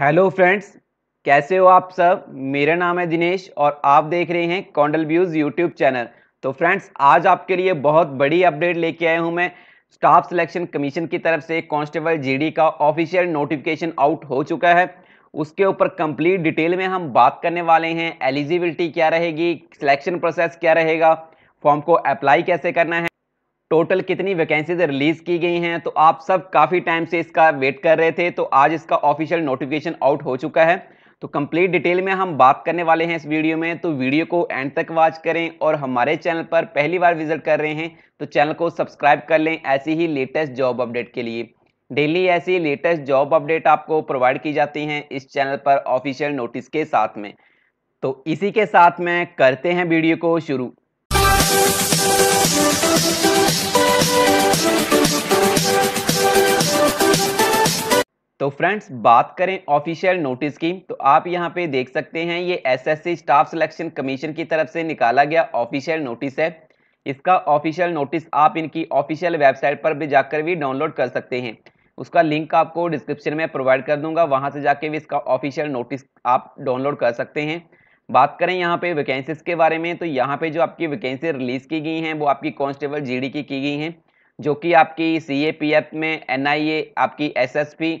hello friends कैसे हो आप सब मेरा नाम है दिनेश और आप देख रहे हैं कॉन्डल व्यूज़ यूट्यूब चैनल तो फ्रेंड्स आज आपके लिए बहुत बड़ी अपडेट लेके आया हूं मैं स्टाफ सिलेक्शन कमीशन की तरफ से कांस्टेबल जीडी का ऑफिशियल नोटिफिकेशन आउट हो चुका है उसके ऊपर कंप्लीट डिटेल में हम बात करने वाले हैं एलिजिबिलिटी क्या रहेगी सिलेक्शन प्रोसेस क्या रहेगा फॉर्म को अप्लाई कैसे करना है टोटल कितनी वैकेंसीज रिलीज की गई हैं तो आप सब काफ़ी टाइम से इसका वेट कर रहे थे तो आज इसका ऑफिशियल नोटिफिकेशन आउट हो चुका है तो कंप्लीट डिटेल में हम बात करने वाले हैं इस वीडियो में तो वीडियो को एंड तक वॉच करें और हमारे चैनल पर पहली बार विजिट कर रहे हैं तो चैनल को सब्सक्राइब कर लें ऐसी ही लेटेस्ट जॉब अपडेट के लिए डेली ऐसी लेटेस्ट जॉब अपडेट आपको प्रोवाइड की जाती हैं इस चैनल पर ऑफिशियल नोटिस के साथ में तो इसी के साथ में करते हैं वीडियो को शुरू तो फ्रेंड्स बात करें ऑफिशियल नोटिस की तो आप यहां पे देख सकते हैं ये एसएससी स्टाफ सिलेक्शन कमीशन की तरफ से निकाला गया ऑफिशियल नोटिस है इसका ऑफिशियल नोटिस आप इनकी ऑफिशियल वेबसाइट पर भी जाकर भी डाउनलोड कर सकते हैं उसका लिंक आपको डिस्क्रिप्शन में प्रोवाइड कर दूंगा वहां से जाके भी इसका ऑफिशियल नोटिस आप डाउनलोड कर सकते हैं बात करें यहाँ पे वैकेंसीज के बारे में तो यहाँ पे जो आपकी वैकेंसी रिलीज़ की गई हैं वो आपकी कांस्टेबल जीडी की की गई हैं जो कि आपकी सीएपीएफ में एनआईए आपकी एसएसपी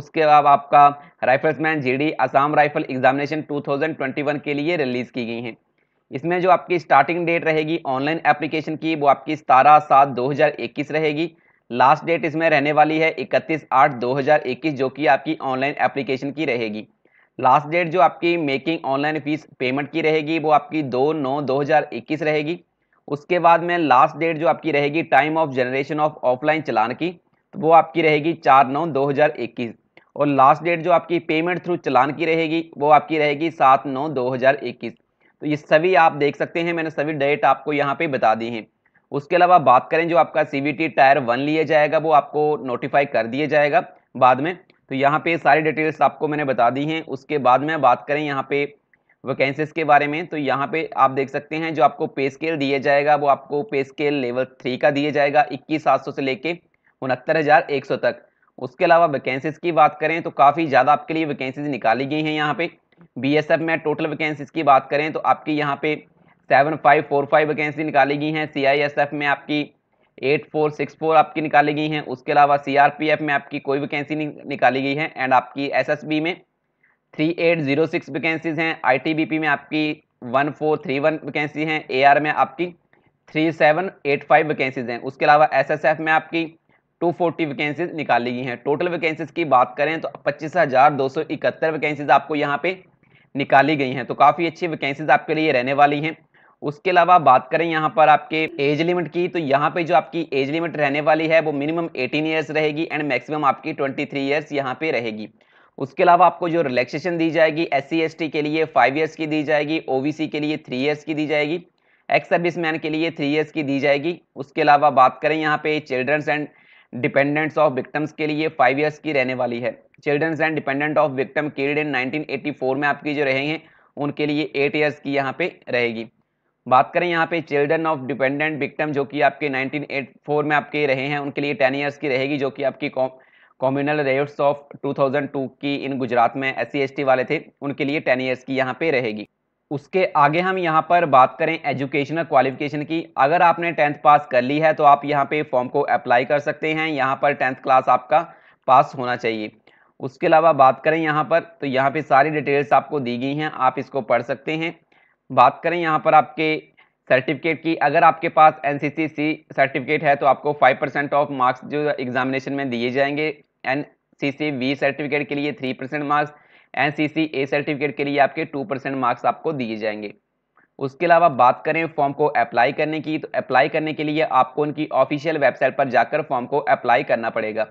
उसके बाद आपका rifleman GD Assam rifle examination 2021 के लिए रिलीज़ की गई हैं इसमें जो आपकी स्टार्टिंग डेट रहेगी ऑनलाइन एप्लीकेशन की वो आपकी सतारह सात दो रहेगी लास्ट डेट इसमें रहने वाली है इकतीस आठ दो जो कि आपकी ऑनलाइन एप्लीकेशन की रहेगी लास्ट डेट जो आपकी मेकिंग ऑनलाइन फीस पेमेंट की रहेगी वो आपकी दो नौ दो हज़ार इक्कीस रहेगी उसके बाद में लास्ट डेट जो आपकी रहेगी time of generation of offline challan की तो वो आपकी रहेगी चार नौ दो हज़ार इक्कीस और लास्ट डेट जो आपकी पेमेंट थ्रू चलान की रहेगी वो आपकी रहेगी सात नौ दो हज़ार इक्कीस तो ये सभी आप देख सकते हैं मैंने सभी डेट आपको यहाँ पे बता दी हैं उसके अलावा बात करें जो आपका सी टायर वन लिया जाएगा वो आपको नोटिफाई कर दिया जाएगा बाद में तो यहाँ पे सारी डिटेल्स आपको मैंने बता दी हैं उसके बाद में बात करें यहाँ पे वैकेंसीज के बारे में तो यहाँ पे आप देख सकते हैं जो आपको पे स्केल दिया जाएगा वो आपको पे स्केल लेवल थ्री का दिया जाएगा इक्कीस सात सौ से लेके उनहत्तर हज़ार एक सौ तक उसके अलावा वैकेंसीज की बात करें तो काफ़ी ज़्यादा आपके लिए वैकेंसीज निकाली गई हैं यहाँ पे एफ में टोटल वैकेंसीज की बात करें तो आपकी यहाँ पे seven five four five vacancy निकाली गई हैं एफ़ में आपकी एट फोर सिक्स फोर आपकी निकाली गई हैं उसके अलावा सीआरपीएफ में आपकी कोई वैकेंसी नहीं निकाली गई है एंड आपकी एसएसबी में three eight zero six vacancies हैं आईटीबीपी में आपकी one four three one vacancy हैं एआर में आपकी three seven eight five vacancies हैं उसके अलावा एसएसएफ में आपकी टू फोर्टी वैकेंसीज निकाली गई हैं टोटल वैकेंसीज की बात करें तो पच्चीस हज़ार दो सौ इकहत्तर वैकेंसीज आपको यहाँ पे निकाली गई हैं तो काफ़ी अच्छी वैकेंसीज आपके लिए रहने वाली हैं उसके अलावा बात करें यहाँ पर आपके एज लिमिट की तो यहाँ पे जो आपकी एज लिमिट रहने वाली है वो मिनिमम 18 इयर्स रहेगी एंड मैक्सिमम आपकी 23 इयर्स यहाँ पे रहेगी उसके अलावा आपको जो रिलैक्सेशन दी जाएगी एस सी के लिए फाइव ईयर्स की दी जाएगी ओ के लिए थ्री ईयर्स की दी जाएगी एक्स सर्विस मैन के लिए थ्री ईयर्स की दी जाएगी उसके अलावा बात करें यहाँ पे childrens and dependents of victims के लिए फाइव ईयर्स की रहने वाली है childrens and dependent of victim killed in four में आपकी जो रहेंगे उनके लिए एट ईयर्स की यहाँ पे रहेगी बात करें यहाँ पे चिल्ड्रन ऑफ डिपेंडेंट विक्टम जो कि आपके 1984 में आपके रहे हैं उनके लिए टेन ईयर्स की रहेगी जो कि आपकी कॉम्यूनल रेट्स ऑफ 2002 की इन गुजरात में एस सी वाले थे उनके लिए टेन ईयर्स की यहाँ पे रहेगी उसके आगे हम यहाँ पर बात करें एजुकेशनल क्वालिफिकेशन की अगर आपने टेंथ पास कर ली है तो आप यहाँ पे फॉर्म को अप्लाई कर सकते हैं यहाँ पर टेंथ क्लास आपका पास होना चाहिए उसके अलावा बात करें यहाँ पर तो यहाँ पे सारी डिटेल्स आपको दी गई हैं आप इसको पढ़ सकते हैं बात करें यहाँ पर आपके सर्टिफिकेट की अगर आपके पास एन सर्टिफिकेट है तो आपको 5 परसेंट ऑफ मार्क्स जो एग्जामिनेशन में दिए जाएंगे एन सी सर्टिफिकेट के लिए 3 percent marks N A certificate के लिए आपके 2 परसेंट मार्क्स आपको दिए जाएंगे उसके अलावा बात करें फॉर्म को अप्लाई करने की तो अप्लाई करने के लिए आपको उनकी ऑफिशियल वेबसाइट पर जाकर फॉर्म को अप्लाई करना पड़ेगा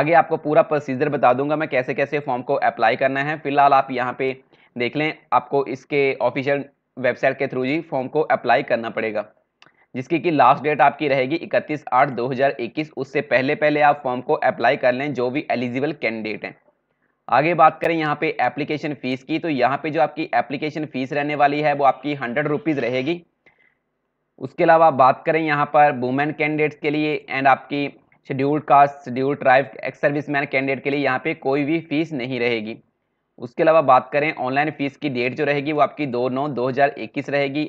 आगे आपको पूरा प्रोसीजर बता दूंगा मैं कैसे कैसे फॉर्म को अप्लाई करना है फिलहाल आप यहाँ पे देख लें आपको इसके ऑफिशियल वेबसाइट के थ्रू ही फॉर्म को अप्लाई करना पड़ेगा जिसकी कि लास्ट डेट आपकी रहेगी 31 आठ 2021 उससे पहले पहले आप फॉर्म को अप्लाई कर लें जो भी एलिजिबल कैंडिडेट हैं आगे बात करें यहाँ पे एप्लीकेशन फ़ीस की तो यहाँ पे जो आपकी एप्लीकेशन फ़ीस रहने वाली है वो आपकी हंड्रेड रुपीज़ रहेगी उसके अलावा बात करें यहाँ पर वुमेन कैंडिडेट्स के लिए एंड आपकी scheduled caste scheduled tribe ex service candidate के लिए यहाँ पर कोई भी फीस नहीं रहेगी उसके अलावा बात करें ऑनलाइन फीस की डेट जो रहेगी वो आपकी दो नौ दो हज़ार इक्कीस रहेगी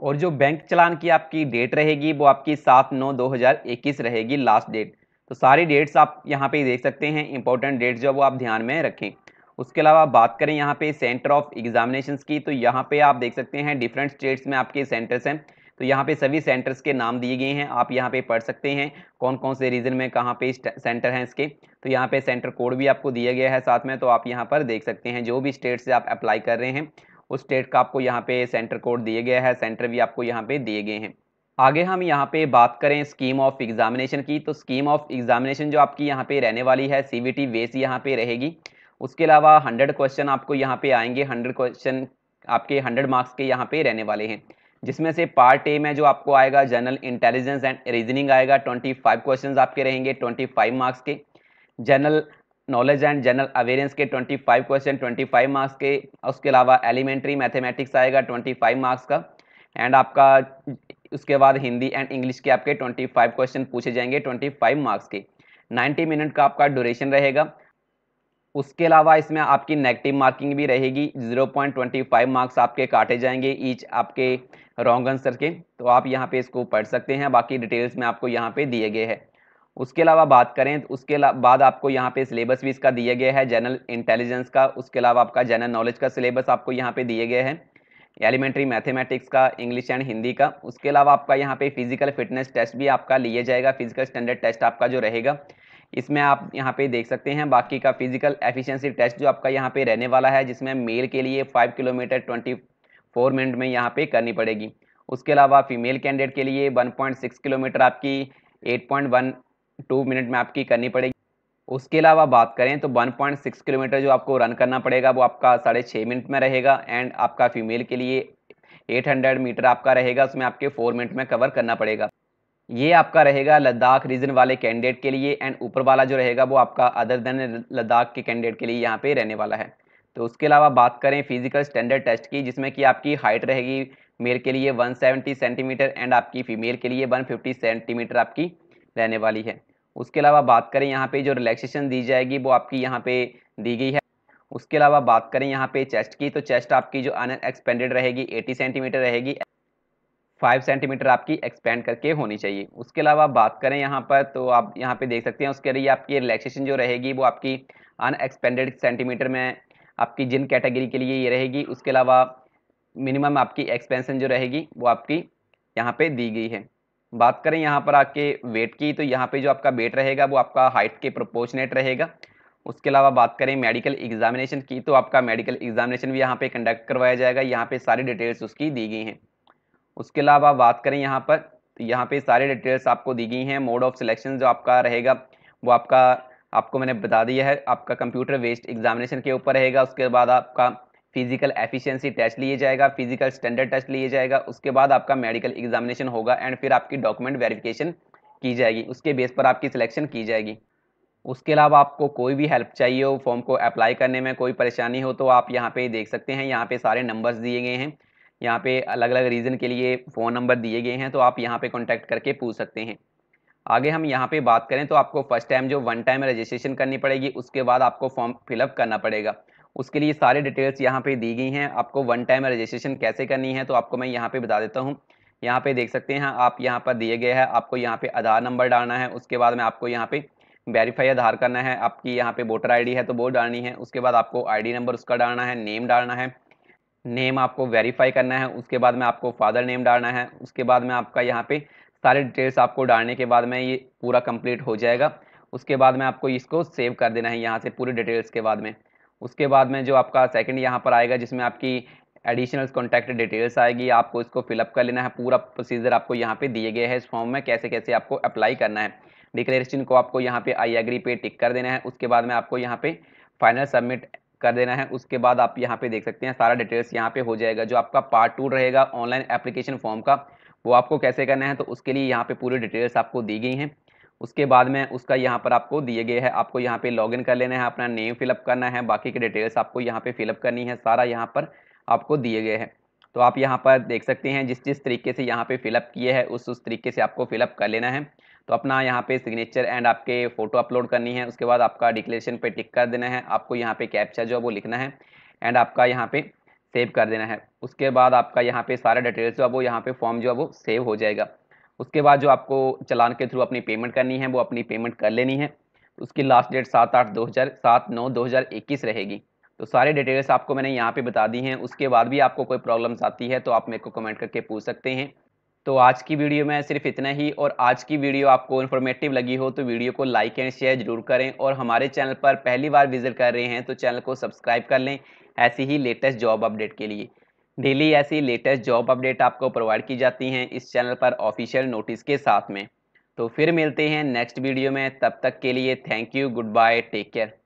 और जो बैंक चलान की आपकी डेट रहेगी वो आपकी सात नौ दो हज़ार इक्कीस रहेगी लास्ट डेट तो सारी डेट्स आप यहाँ पे देख सकते हैं इंपॉर्टेंट डेट्स जो वो आप ध्यान में रखें उसके अलावा बात करें यहाँ पे सेंटर ऑफ एग्जामिनेशन की तो यहाँ पे आप देख सकते हैं डिफरेंट स्टेट्स में आपके सेंटर्स हैं तो यहाँ पे सभी सेंटर्स के नाम दिए गए हैं आप यहाँ पे पढ़ सकते हैं कौन कौन से रीजन में कहाँ पे सेंटर हैं इसके तो यहाँ पे सेंटर कोड भी आपको दिया गया है साथ में तो आप यहाँ पर देख सकते हैं जो भी स्टेट से आप अप्लाई कर रहे हैं उस स्टेट का आपको यहाँ पे सेंटर कोड दिया गया है सेंटर भी आपको यहाँ पे दिए गए हैं आगे हम यहाँ पे बात करें स्कीम ऑफ एग्जामिनेशन की तो स्कीम ऑफ एग्जामिनेशन जो आपकी यहाँ पे रहने वाली है सी बी टी बेस यहाँ पे रहेगी उसके अलावा हंड्रेड क्वेश्चन आपको यहाँ पे आएंगे हंड्रेड क्वेश्चन आपके हंड्रेड मार्क्स के यहाँ पे रहने वाले हैं जिसमें से पार्ट ए में जो आपको आएगा जनरल इंटेलिजेंस एंड रीजनिंग आएगा ट्वेंटी फाइव क्वेश्चन आपके रहेंगे ट्वेंटी फाइव मार्क्स के general knowledge and general awareness के twenty five question twenty five marks के उसके अलावा एलिमेंट्री मैथमेटिक्स आएगा ट्वेंटी फाइव मार्क्स का एंड आपका उसके बाद हिंदी एंड इंग्लिश के आपके ट्वेंटी फाइव क्वेश्चन पूछे जाएंगे ट्वेंटी फाइव मार्क्स के नाइन्टी मिनट का आपका ड्यूरेशन रहेगा उसके अलावा इसमें आपकी नेगेटिव मार्किंग भी रहेगी 0.25 मार्क्स आपके काटे जाएंगे ईच आपके रॉन्ग आंसर के तो आप यहाँ पे इसको पढ़ सकते हैं बाकी डिटेल्स में आपको यहाँ पे दिए गए हैं उसके अलावा बात करें तो उसके बाद आपको यहाँ पे सिलेबस भी इसका दिया गया है जनरल इंटेलिजेंस का उसके अलावा आपका जनरल नॉलेज का सिलेबस आपको यहाँ पे दिए गए हैं एलिमेंट्री मैथमेटिक्स का इंग्लिश एंड हिंदी का उसके अलावा आपका यहाँ पे फिजिकल फिटनेस टेस्ट भी आपका लिए जाएगा फिजिकल स्टैंडर्ड टेस्ट आपका जो रहेगा इसमें आप यहाँ पे देख सकते हैं बाकी का फिजिकल एफिशिएंसी टेस्ट जो आपका यहाँ पे रहने वाला है जिसमें मेल के लिए five kilometre twenty four minute में यहाँ पे करनी पड़ेगी उसके अलावा फीमेल कैंडिडेट के लिए वन पॉइंट सिक्स किलोमीटर आपकी eight point one two minute में आपकी करनी पड़ेगी उसके अलावा बात करें तो 1.6 किलोमीटर जो आपको रन करना पड़ेगा वो आपका साढ़े छः मिनट में रहेगा एंड आपका फीमेल के लिए एट मीटर आपका रहेगा उसमें आपके फोर मिनट में कवर करना पड़ेगा ये आपका रहेगा लद्दाख रीजन वाले कैंडिडेट के लिए एंड ऊपर वाला जो रहेगा वो आपका अदर देन लद्दाख के कैंडिडेट के लिए यहाँ पे रहने वाला है तो उसके अलावा बात करें फिजिकल स्टैंडर्ड टेस्ट की जिसमें कि आपकी हाइट रहेगी मेल के लिए 170 सेंटीमीटर एंड आपकी फीमेल के लिए 150 सेंटीमीटर आपकी रहने वाली है उसके अलावा बात करें यहाँ पे जो रिलैक्सेशन दी जाएगी वो आपकी यहाँ पे दी गई है उसके अलावा बात करें यहाँ पे चेस्ट की तो चेस्ट आपकी जो अन एक्सपेंडेड रहेगी 80 सेंटीमीटर रहेगी फाइव सेंटीमीटर आपकी एक्सपेंड करके होनी चाहिए उसके अलावा बात करें यहाँ पर तो आप यहाँ पे देख सकते हैं उसके लिए आपकी रिलैक्सेशन जो रहेगी वो आपकी अनएक्सपेंडेड सेंटीमीटर में आपकी जिन कैटेगरी के लिए ये रहेगी उसके अलावा मिनिमम आपकी एक्सपेंसन जो रहेगी वो आपकी यहाँ पे दी गई है बात करें यहाँ पर आपके वेट की तो यहाँ पे जो आपका वेट रहेगा वो आपका हाइट के प्रोपोर्शनेट रहेगा उसके अलावा बात करें मेडिकल एग्जामिनेशन की तो आपका मेडिकल एग्जामिनेशन भी यहाँ पे कंडक्ट करवाया जाएगा यहाँ पे सारी डिटेल्स उसकी दी गई हैं उसके अलावा बात करें यहाँ पर तो यहाँ पे सारे डिटेल्स आपको दी गई हैं मोड ऑफ सिलेक्शन जो आपका रहेगा वो आपका आपको मैंने बता दिया है आपका कंप्यूटर वेस्ट एग्जामिनेशन के ऊपर रहेगा उसके बाद आपका फिजिकल एफिशिएंसी टेस्ट लिए जाएगा फिजिकल स्टैंडर्ड टेस्ट लिए जाएगा उसके बाद आपका मेडिकल एग्जामिनेशन होगा एंड फिर आपकी डॉक्यूमेंट वेरिफिकेशन की जाएगी उसके बेस पर आपकी सिलेक्शन की जाएगी उसके अलावा आपको कोई भी हेल्प चाहिए हो फॉर्म को अप्लाई करने में कोई परेशानी हो तो आप यहाँ पे देख सकते हैं यहाँ पे सारे नंबर्स दिए गए हैं यहाँ पे अलग अलग रीज़न के लिए फ़ोन नंबर दिए गए हैं तो आप यहाँ पे कॉन्टैक्ट करके पूछ सकते हैं आगे हम यहाँ पे बात करें तो आपको फर्स्ट टाइम जो वन टाइम रजिस्ट्रेशन करनी पड़ेगी उसके बाद आपको फॉर्म फिलअप करना पड़ेगा उसके लिए सारे डिटेल्स यहाँ पे दी गई हैं आपको वन टाइम रजिस्ट्रेशन कैसे करनी है तो आपको मैं यहाँ पर बता देता हूँ यहाँ पर देख सकते हैं आप यहाँ पर दिए गए हैं आपको यहाँ पर आधार नंबर डालना है उसके बाद में आपको यहाँ पर वेरीफाई आधार करना है आपकी यहाँ पे वोटर आईडी है तो वो डालनी है उसके बाद आपको आईडी नंबर उसका डालना है नेम डालना है नेम आपको वेरीफाई करना है उसके बाद में आपको फादर नेम डालना है उसके बाद में आपका यहाँ पे सारे डिटेल्स आपको डालने के बाद में ये पूरा कंप्लीट हो जाएगा उसके बाद में आपको इसको सेव कर देना है यहाँ से पूरे डिटेल्स के बाद में उसके बाद में जो आपका सेकंड यहाँ पर आएगा जिसमें आपकी एडिशनल कॉन्टैक्ट डिटेल्स आएगी आपको इसको फिलअप कर लेना है पूरा प्रोसीजर आपको यहाँ पे दिए गए हैं इस फॉर्म में कैसे कैसे आपको अप्लाई करना है डिक्लेरेशन को आपको यहाँ पे आई एग्री पे टिक कर देना है उसके बाद में आपको यहाँ पे फाइनल सबमिट कर देना है उसके बाद आप यहाँ पे देख सकते हैं सारा डिटेल्स यहाँ पे हो जाएगा जो आपका पार्ट टू रहेगा ऑनलाइन एप्लीकेशन फॉर्म का वो आपको कैसे करना है तो उसके लिए यहाँ पे पूरी डिटेल्स आपको दी गई हैं उसके बाद में उसका यहाँ पर आपको दिए गए हैं आपको यहाँ पे लॉगिन कर लेना है अपना नेम फिलअप करना है बाकी के डिटेल्स आपको यहाँ पे फिलअप करनी है सारा यहाँ पर आपको दिए गए हैं तो आप यहाँ पर देख सकते हैं जिस जिस तरीके से यहाँ पे फिलअप किए हैं उस उस तरीके से आपको फिलअप कर लेना है तो अपना यहाँ पे सिग्नेचर एंड आपके फोटो अपलोड करनी है उसके बाद आपका डिक्लेरेशन पे टिक कर देना है आपको यहाँ पे कैप्चा जो है वो लिखना है एंड आपका यहाँ पे सेव कर देना है उसके बाद आपका यहाँ पे सारा डिटेल्स जो है वो यहाँ पे फॉर्म जो है वो सेव हो जाएगा उसके बाद जो आपको चलान के थ्रू अपनी पेमेंट करनी है वो अपनी पेमेंट कर लेनी है उसकी लास्ट डेट सात आठ दो हज़ार सात नौ दो हज़ार इक्कीस रहेगी तो सारे डिटेल्स आपको मैंने यहाँ पे बता दी हैं उसके बाद भी आपको कोई प्रॉब्लम्स आती है तो आप मेरे को कमेंट करके पूछ सकते हैं तो आज की वीडियो में सिर्फ इतना ही और आज की वीडियो आपको इन्फॉर्मेटिव लगी हो तो वीडियो को लाइक एंड शेयर जरूर करें और हमारे चैनल पर पहली बार विजिट कर रहे हैं तो चैनल को सब्सक्राइब कर लें ऐसी ही लेटेस्ट जॉब अपडेट के लिए डेली ऐसी लेटेस्ट जॉब अपडेट आपको प्रोवाइड की जाती हैं इस चैनल पर ऑफिशियल नोटिस के साथ में तो फिर मिलते हैं नेक्स्ट वीडियो में तब तक के लिए thank you goodbye take care